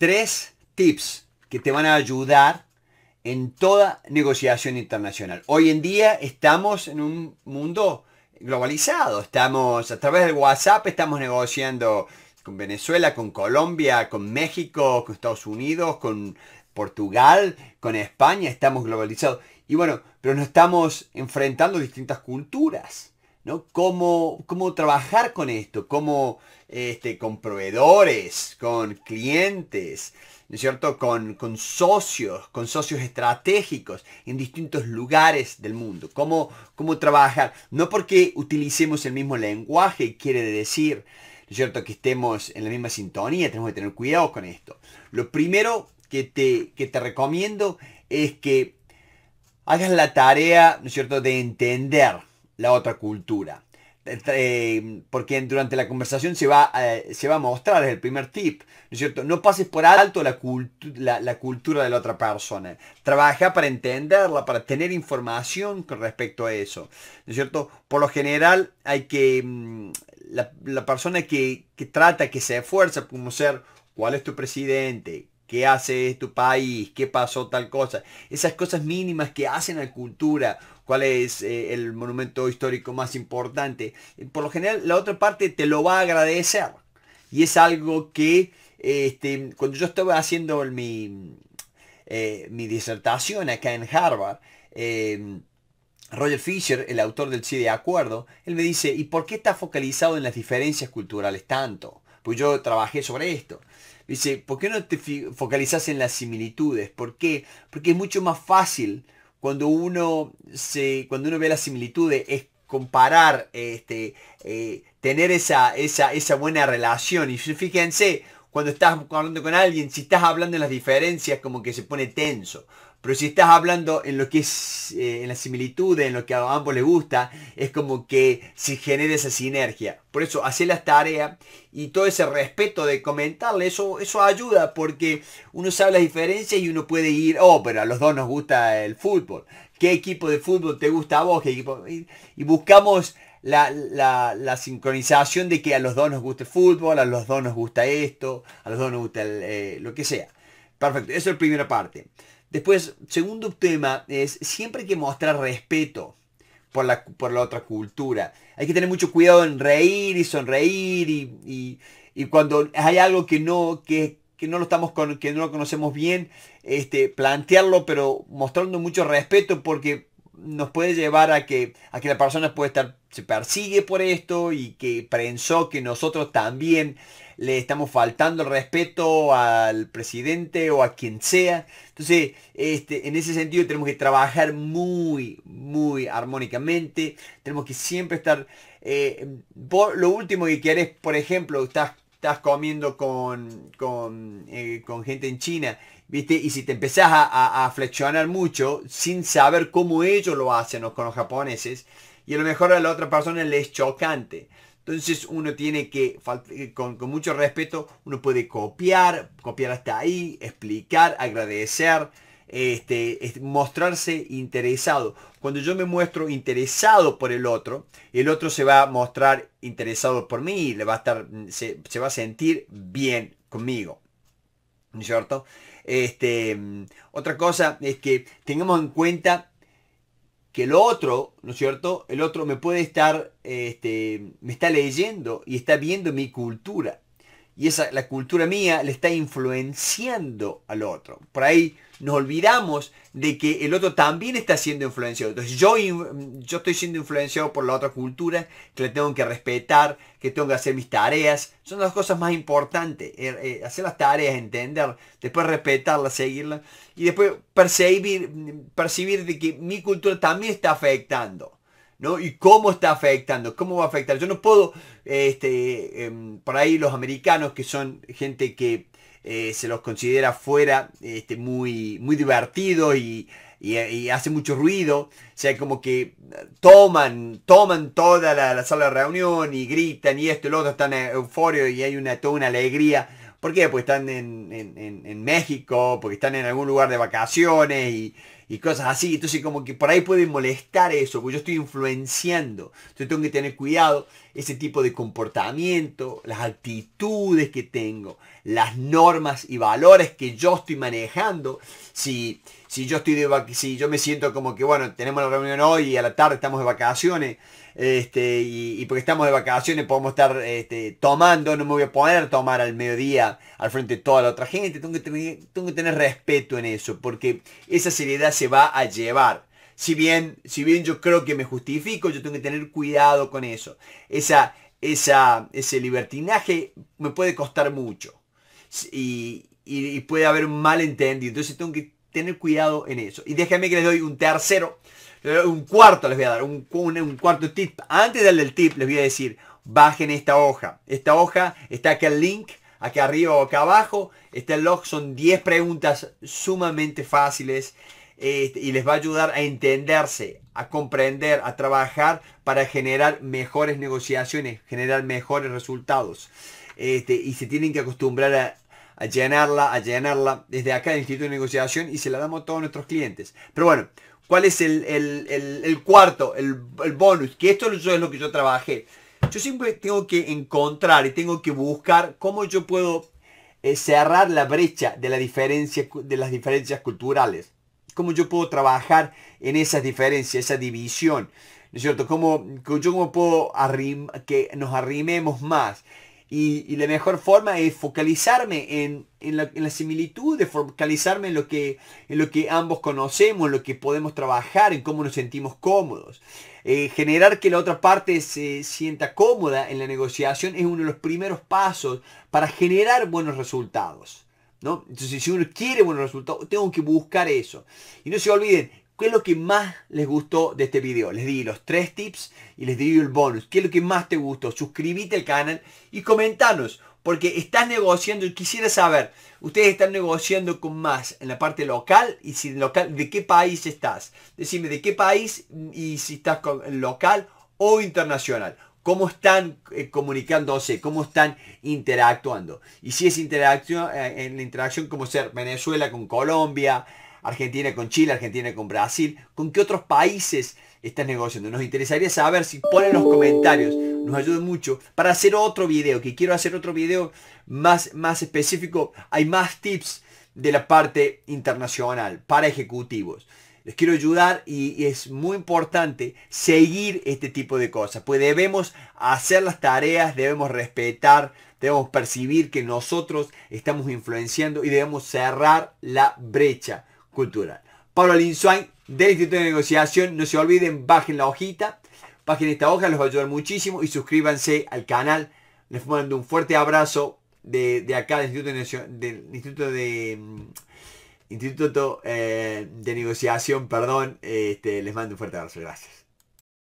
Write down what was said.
tres tips que te van a ayudar en toda negociación internacional. Hoy en día estamos en un mundo globalizado. Estamos a través del WhatsApp, estamos negociando con Venezuela, con Colombia, con México, con Estados Unidos, con Portugal, con España, estamos globalizados. Y bueno, pero nos estamos enfrentando a distintas culturas. Cómo, trabajar con esto, cómo este, con proveedores, con clientes, ¿no es cierto? Con, socios, con socios estratégicos en distintos lugares del mundo. ¿Cómo, cómo trabajar? No porque utilicemos el mismo lenguaje, quiere decir, es cierto? Que estemos en la misma sintonía, tenemos que tener cuidado con esto. Lo primero que te, te recomiendo es que hagas la tarea, ¿no es cierto?, de entender la otra cultura. porque durante la conversación se va, eh, se va a mostrar, es el primer tip, ¿no es cierto? No pases por alto la, la, cultura de la otra persona. Trabaja para entenderla, para tener información con respecto a eso, es cierto? Por lo general hay que, mm, la, persona que, trata, que se esfuerza como ser, ¿cuál es tu presidente? qué hace tu país, qué pasó tal cosa, esas cosas mínimas que hacen la cultura cuál es eh, el monumento histórico más importante. Por lo general, la otra parte te lo va a agradecer. Y es algo que este, cuando yo estaba haciendo mi, eh, disertación acá en Harvard, em, Roger Fisher, el autor del Sí de Acuerdo, él me dice, ¿y por qué estás focalizado en las diferencias culturales tanto? Pues yo trabajé sobre esto. Dice, ¿por qué no te focalizas en las similitudes? ¿Por qué? Porque es mucho más fácil cuando uno, cuando uno ve las similitudes, es comparar, este, eh, tener esa buena relación. Y fíjense, cuando estás hablando con alguien, si estás hablando en las diferencias, como que se pone tenso. Pero si estás hablando en lo que es, eh, en las similitudes en lo que a ambos les gusta, es como que se genera esa sinergia. Por eso, hacer las tareas y todo ese respeto de comentarle, eso, eso ayuda porque uno sabe las diferencias y uno puede ir, oh, pero a los dos nos gusta el fútbol. ¿Qué equipo de fútbol te gusta a vos? y buscamos la, sincronización de que a los dos nos gusta el fútbol, a los dos nos gusta esto, a los dos nos gusta eh, lo que sea. Perfecto, eso es la primera parte. Después, segundo tema es siempre hay que mostrar respeto por la, por la otra cultura. Hay que tener mucho cuidado en reír y sonreír y, cuando hay algo que no, que, no lo estamos con, que no lo conocemos bien, este, plantearlo, pero mostrando mucho respeto porque nos puede llevar a que, a que la persona puede estar, se persigue por esto y que pensó que nosotros también le estamos faltando el respeto al presidente o a quien sea. Entonces, este, en ese sentido tenemos que trabajar muy, muy armónicamente. Tenemos que siempre estar... por, eh, lo último que querés, por ejemplo, estás, estás comiendo con, con, eh, con gente en China y si te empezás a, flexionar mucho sin saber cómo ellos lo hacen con los japoneses, y a lo mejor a la otra persona le es chocante. Entonces uno tiene que, eh, con, mucho respeto, uno puede copiar, copiar hasta ahí, explicar, agradecer, este, mostrarse interesado. Cuando yo me muestro interesado por el otro, el otro se va a mostrar interesado por mí y le va a estar, se va a sentir bien conmigo cierto? Este, otra cosa es que tengamos en cuenta que el otro, ¿no es cierto? El otro me puede estar, este, me está leyendo y está viendo mi cultura y esa, la cultura mía le está influenciando al otro. Por ahí nos olvidamos de que el otro también está siendo influenciado. Entonces yo, yo estoy siendo influenciado por la otra cultura, que la tengo que respetar, que tengo que hacer mis tareas. Son las cosas más importantes. Er, eh, hacer las tareas, entender, después respetarlas, seguirlas. Y después percibir, percibir de que mi cultura también está afectando. ¿no? Y cómo está afectando, cómo va a afectar. Yo no puedo este, em, por ahí los americanos, que son gente que eh, se los considera fuera este, muy, muy divertido y, hace mucho ruido. O sea, como que eh, toman, toman toda la, sala de reunión y gritan y esto y lo otro, están euforio y hay una, toda una alegría. ¿Por qué? Porque están en, México, porque están en algún lugar de vacaciones y, y cosas así. Entonces como que por ahí puede molestar eso, porque yo estoy influenciando. Entonces tengo que tener cuidado ese tipo de comportamiento, las actitudes que tengo, las normas y valores que yo estoy manejando. Si, si yo estoy de si yo me siento como que, bueno, tenemos la reunión hoy y a la tarde estamos de vacaciones, este, y, porque estamos de vacaciones podemos estar este, tomando, no me voy a poner a tomar al mediodía al frente de toda la otra gente, tengo que, tener, respeto en eso, porque esa seriedad se va a llevar. Si bien, si bien yo creo que me justifico, yo tengo que tener cuidado con eso. Esa, esa, ese libertinaje me puede costar mucho. Y, y puede haber un malentendido. Entonces tengo que tener cuidado en eso. Y déjenme que les doy un tercero, un cuarto les voy a dar, un, un, cuarto tip. Antes del, tip les voy a decir, bajen esta hoja. Esta hoja está acá el link, aquí arriba o acá abajo. Está el log, son 10 preguntas sumamente fáciles este, y les va a ayudar a entenderse, a comprender, a trabajar para generar mejores negociaciones, generar mejores resultados. Este, y se tienen que acostumbrar a, a llenarla, a llenarla desde acá del Instituto de Negociación y se la damos a todos nuestros clientes. Pero bueno, ¿cuál es el, cuarto, el, bonus? Que esto es lo que yo trabajé. Yo siempre tengo que encontrar y tengo que buscar cómo yo puedo eh, cerrar la brecha de, la diferencia, de las diferencias culturales. Cómo yo puedo trabajar en esas diferencias, esa división. ¿No es cierto? ¿Cómo, yo cómo puedo que nos arrimemos más? Y, la mejor forma es focalizarme en, la, similitud, de focalizarme en lo, que, en lo que ambos conocemos, en lo que podemos trabajar, en cómo nos sentimos cómodos. Eh, generar que la otra parte se sienta cómoda en la negociación es uno de los primeros pasos para generar buenos resultados. ¿no? Entonces, si uno quiere buenos resultados, tengo que buscar eso. Y no se olviden, ¿Qué es lo que más les gustó de este video? Les di los tres tips y les di el bonus. ¿Qué es lo que más te gustó? Suscríbete al canal y comentanos. Porque estás negociando y quisiera saber, ustedes están negociando con más en la parte local y si local, ¿de qué país estás? Decime de qué país y si estás con local o internacional cómo están eh, comunicándose, cómo están interactuando. Y si es interacción, eh, en la interacción como ser Venezuela con Colombia, Argentina con Chile, Argentina con Brasil, con qué otros países están negociando. Nos interesaría saber si ponen los comentarios, nos ayuda mucho para hacer otro video, que quiero hacer otro video más, más específico. Hay más tips de la parte internacional para ejecutivos. Les quiero ayudar y, y es muy importante seguir este tipo de cosas, pues debemos hacer las tareas, debemos respetar debemos percibir que nosotros estamos influenciando y debemos cerrar la brecha cultural. Pablo Linsuain, del Instituto de Negociación, no se olviden, bajen la hojita, bajen esta hoja, les va a ayudar muchísimo y suscríbanse al canal. Les mando un fuerte abrazo de, acá del Instituto de, del Instituto de, mm, Instituto, eh, de Negociación, perdón. Este, les mando un fuerte abrazo, gracias.